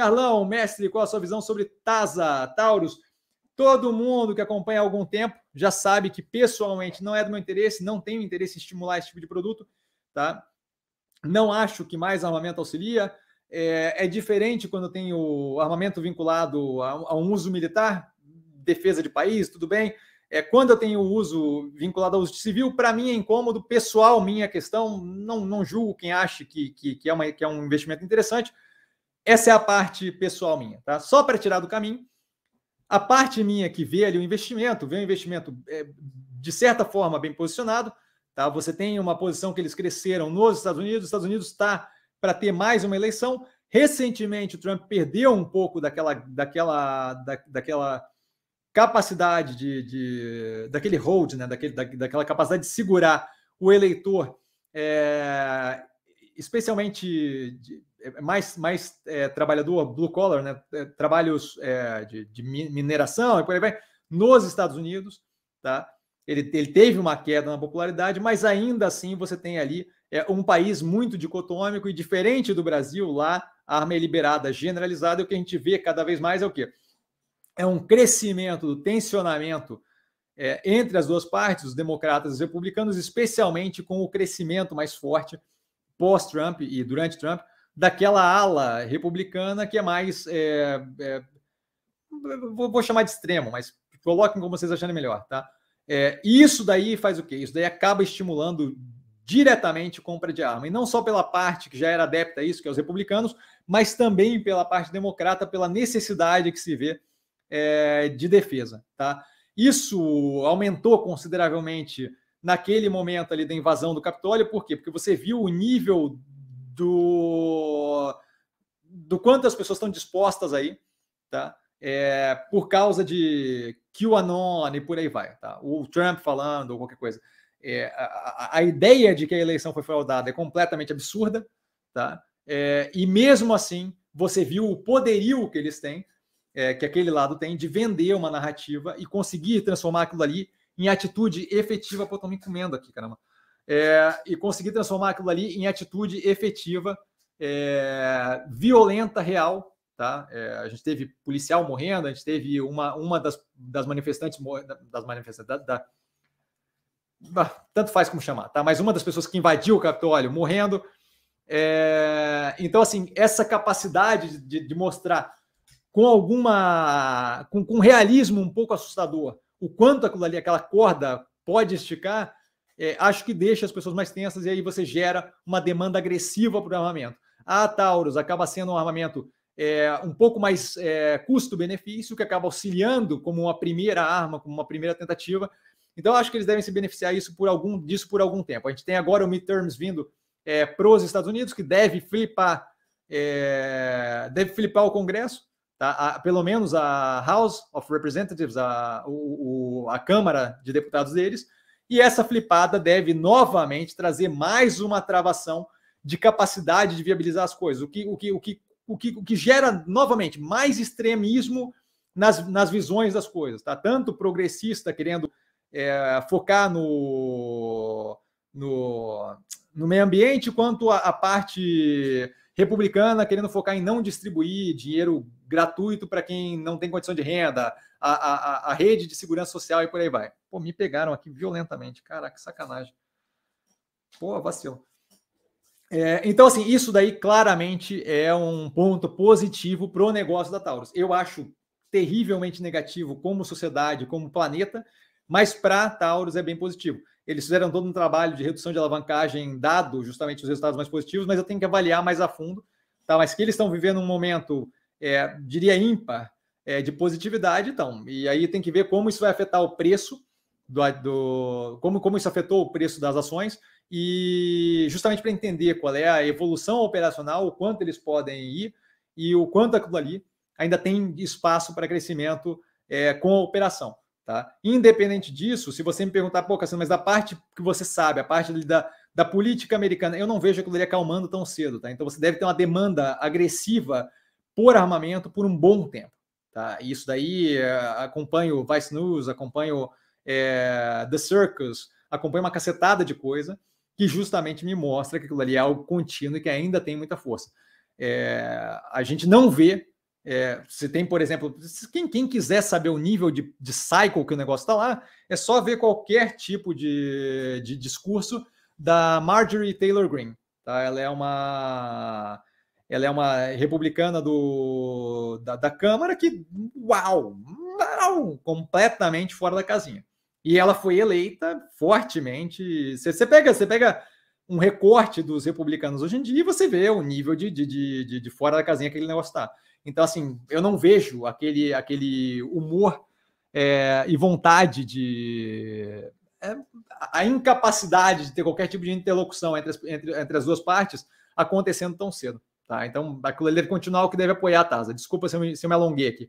Carlão, mestre, qual a sua visão sobre Tasa, Taurus? Todo mundo que acompanha há algum tempo já sabe que pessoalmente não é do meu interesse, não tenho interesse em estimular esse tipo de produto, tá? Não acho que mais armamento auxilia. É, é diferente quando tem o armamento vinculado a, a, um uso militar, defesa de país, tudo bem. É, quando eu tenho o uso vinculado ao uso civil, para mim é incômodo, pessoal, minha questão, não, não julgo quem acha que, que, que, é uma, que é um investimento interessante, essa é a parte pessoal minha, tá? Só para tirar do caminho. A parte minha que vê ali o investimento, vê o investimento é, de certa forma bem posicionado, tá? Você tem uma posição que eles cresceram nos Estados Unidos, os Estados Unidos está para ter mais uma eleição. Recentemente, o Trump perdeu um pouco daquela, daquela, da, daquela capacidade de, de, daquele hold, né? Daquele, da, daquela capacidade de segurar o eleitor, é, especialmente de, é, é mais, mais é, trabalhador blue collar, né? É, trabalhos é, de, de, mineração e por aí vai, nos Estados Unidos, tá? Ele, ele teve uma queda na popularidade, mas ainda assim você tem ali é, um país muito dicotômico e diferente do Brasil, lá a arma é liberada, generalizada, e o que a gente vê cada vez mais é o quê? É um crescimento do tensionamento é, entre as duas partes, os democratas e os republicanos, especialmente com o crescimento mais forte pós-Trump e durante Trump daquela ala republicana que é mais. É, é, vou, chamar de extremo, mas coloquem como vocês acharem melhor, tá? É, isso daí faz o quê? Isso daí acaba estimulando diretamente compra de arma. E não só pela parte que já era adepta a isso, que é os republicanos, mas também pela parte democrata, pela necessidade que se vê é, de defesa. Tá? Isso aumentou consideravelmente naquele momento ali da invasão do Capitólio, por quê? Porque você viu o nível do, do quanto as pessoas estão dispostas aí, tá? É, por causa de QAnon e por aí vai, tá? O Trump falando ou qualquer coisa. É, a, a, ideia de que a eleição foi fraudada é completamente absurda, tá? É, e mesmo assim, você viu o poderio que eles têm, é, que aquele lado tem, de vender uma narrativa e conseguir transformar aquilo ali em atitude efetiva. Pô, tô me comendo aqui, caramba é, e conseguir transformar aquilo ali em atitude efetiva, é, violenta, real. Tá? É, a gente teve policial morrendo, a gente teve uma, uma das, das manifestantes, das manifestantes, da, da, tanto faz como chamar, tá? mas uma das pessoas que invadiu o Capitólio morrendo. É, então, assim, essa capacidade de, de mostrar com alguma. Com, com realismo um pouco assustador o quanto aquilo ali, aquela corda pode esticar, é, acho que deixa as pessoas mais tensas e aí você gera uma demanda agressiva para o armamento. A Taurus acaba sendo um armamento é, um pouco mais é, custo-benefício, que acaba auxiliando como uma primeira arma, como uma primeira tentativa. Então, acho que eles devem se beneficiar isso por algum, disso por algum tempo. A gente tem agora o midterms vindo é, para os Estados Unidos, que deve flipar, é, deve flipar o Congresso, tá? A, pelo menos a House of Representatives, a, o, a Câmara de Deputados deles, e essa flipada deve novamente trazer mais uma travação de capacidade de viabilizar as coisas, o que, o que, o que, o que, o que gera novamente mais extremismo nas, nas visões das coisas, tá? Tanto progressista querendo é, focar no, no, no meio ambiente, quanto a, a parte republicana querendo focar em não distribuir dinheiro gratuito para quem não tem condição de renda, a, a, a rede de segurança social e por aí vai. Pô, me pegaram aqui violentamente. Caraca, que sacanagem. Pô, vacilo. É, então, assim, isso daí claramente é um ponto positivo para o negócio da Taurus. Eu acho terrivelmente negativo como sociedade, como planeta, mas para Taurus é bem positivo. Eles fizeram todo um trabalho de redução de alavancagem, dado justamente os resultados mais positivos, mas eu tenho que avaliar mais a fundo. Tá? Mas que eles estão vivendo um momento, é, diria ímpar, é, de positividade, então. E aí tem que ver como isso vai afetar o preço do, do como, como isso afetou o preço das ações e justamente para entender qual é a evolução operacional, o quanto eles podem ir e o quanto aquilo ali ainda tem espaço para crescimento é, com a operação. Tá? Independente disso, se você me perguntar, pô, Cassino, mas da parte que você sabe, a parte da, da política americana, eu não vejo aquilo ali acalmando tão cedo. Tá? Então você deve ter uma demanda agressiva por armamento por um bom tempo. Tá? Isso daí eh, acompanho o Vice News, acompanho é, The Circus, acompanho uma cacetada de coisa que justamente me mostra que aquilo ali é algo contínuo e que ainda tem muita força. É, a gente não vê. É, se tem, por exemplo, quem, quem quiser saber o nível de, de cycle que o negócio está lá, é só ver qualquer tipo de, de discurso da Marjorie Taylor Greene. Tá? Ela é uma ela é uma republicana do, da, da Câmara que, uau, uau, completamente fora da casinha. E ela foi eleita fortemente. Você, você pega, você pega um recorte dos republicanos hoje em dia e você vê o nível de, de, de, de fora da casinha que aquele negócio está. Então, assim, eu não vejo aquele, aquele humor é, e vontade de. É, a incapacidade de ter qualquer tipo de interlocução entre as, entre, entre as duas partes acontecendo tão cedo. Tá? Então, aquilo deve continuar o que deve apoiar a Tasa. Desculpa se eu, se eu me alonguei aqui.